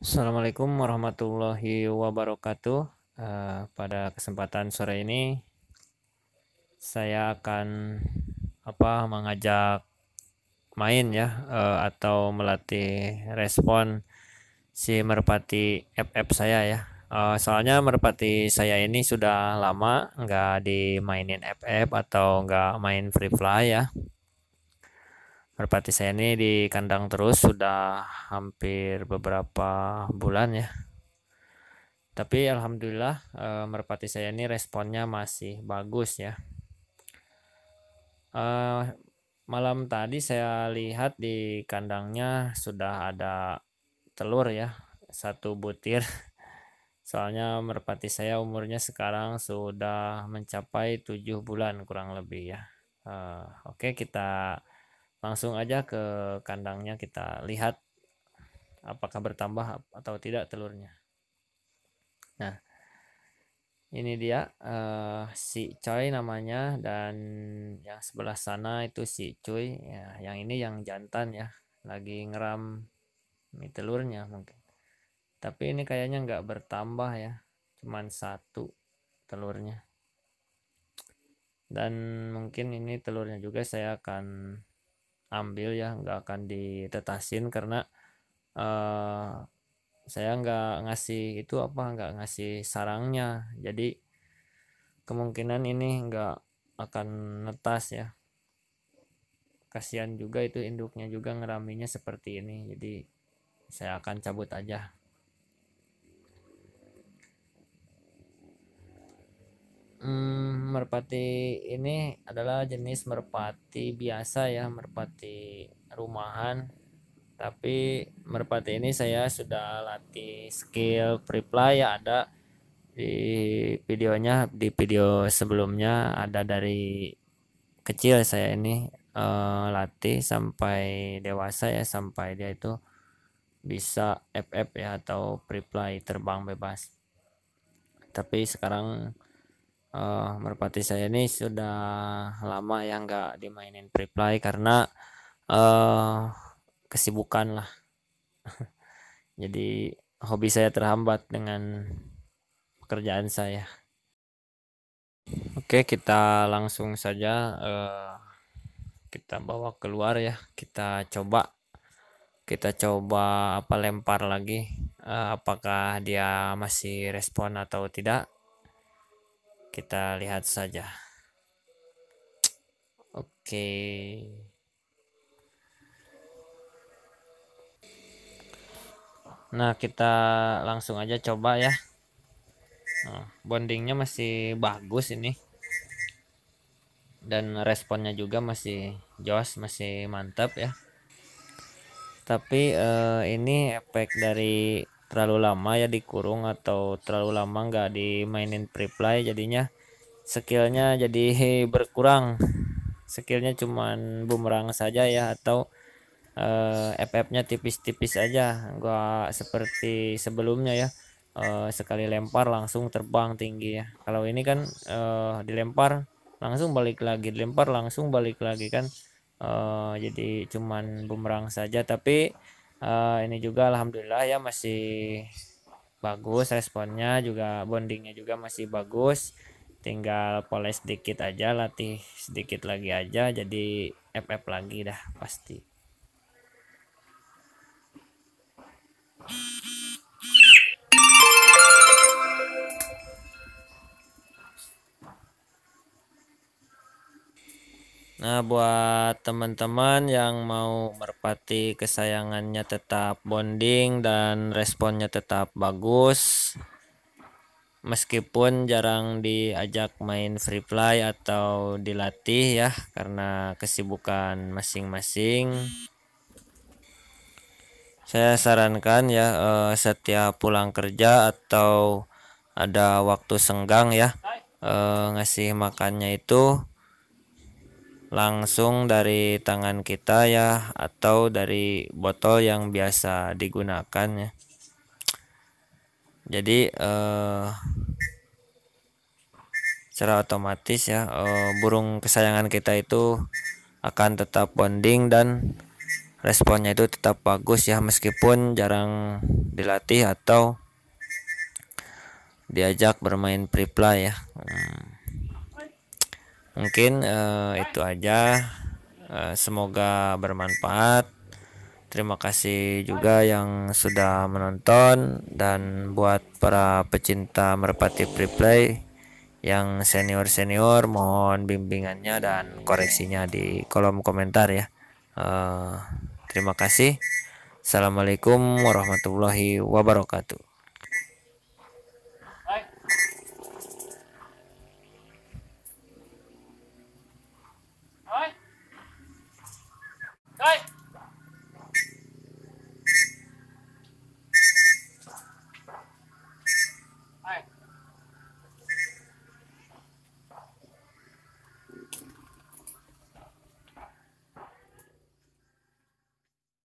Assalamualaikum warahmatullahi wabarakatuh. Uh, pada kesempatan sore ini saya akan apa mengajak main ya uh, atau melatih respon si merpati FF saya ya. Uh, soalnya merpati saya ini sudah lama nggak dimainin FF atau nggak main free fly ya merpati saya ini di kandang terus sudah hampir beberapa bulan ya tapi alhamdulillah e, merpati saya ini responnya masih bagus ya e, malam tadi saya lihat di kandangnya sudah ada telur ya satu butir soalnya merpati saya umurnya sekarang sudah mencapai 7 bulan kurang lebih ya E, oke okay, kita langsung aja ke kandangnya kita lihat apakah bertambah atau tidak telurnya nah ini dia uh, si coy namanya dan yang sebelah sana itu si cuy ya yang ini yang jantan ya lagi ngeram mie telurnya mungkin tapi ini kayaknya nggak bertambah ya cuman satu telurnya dan mungkin ini telurnya juga saya akan ambil ya nggak akan ditetasin karena uh, saya nggak ngasih itu apa nggak ngasih sarangnya jadi kemungkinan ini nggak akan netas ya kasihan juga itu induknya juga ngeraminya seperti ini jadi saya akan cabut aja hmm, merpati ini adalah jenis merpati biasa ya, merpati rumahan. Tapi merpati ini saya sudah latih skill preply ya ada di videonya di video sebelumnya ada dari kecil saya ini eh, latih sampai dewasa ya sampai dia itu bisa FF ya atau preply terbang bebas. Tapi sekarang uh, merpati saya ini sudah lama ya nggak dimainin free karena uh, kesibukan lah jadi hobi saya terhambat dengan pekerjaan saya oke kita langsung saja uh, kita bawa keluar ya kita coba kita coba apa lempar lagi uh, apakah dia masih respon atau tidak kita lihat saja oke nah kita langsung aja coba ya nah, bondingnya masih bagus ini dan responnya juga masih joss masih mantap ya tapi eh, ini efek dari terlalu lama ya dikurung atau terlalu lama nggak dimainin free jadinya skillnya jadi berkurang skillnya cuman bumerang saja ya atau uh, eh, FF-nya tipis-tipis aja nggak seperti sebelumnya ya uh, sekali lempar langsung terbang tinggi ya kalau ini kan uh, dilempar langsung balik lagi dilempar langsung balik lagi kan uh, jadi cuman bumerang saja tapi uh, ini juga alhamdulillah ya masih bagus responnya juga bondingnya juga masih bagus tinggal poles sedikit aja latih sedikit lagi aja jadi FF lagi dah pasti Nah, buat teman-teman yang mau merpati kesayangannya tetap bonding dan responnya tetap bagus, meskipun jarang diajak main free play atau dilatih ya karena kesibukan masing-masing saya sarankan ya eh, setiap pulang kerja atau ada waktu senggang ya eh, ngasih makannya itu langsung dari tangan kita ya atau dari botol yang biasa digunakan ya jadi eh, secara otomatis ya eh, burung kesayangan kita itu akan tetap bonding dan responnya itu tetap bagus ya meskipun jarang dilatih atau diajak bermain preplay ya hmm mungkin uh, itu aja uh, semoga bermanfaat terima kasih juga yang sudah menonton dan buat para pecinta merpati preplay yang senior-senior mohon bimbingannya dan koreksinya di kolom komentar ya uh, terima kasih Assalamualaikum warahmatullahi wabarakatuh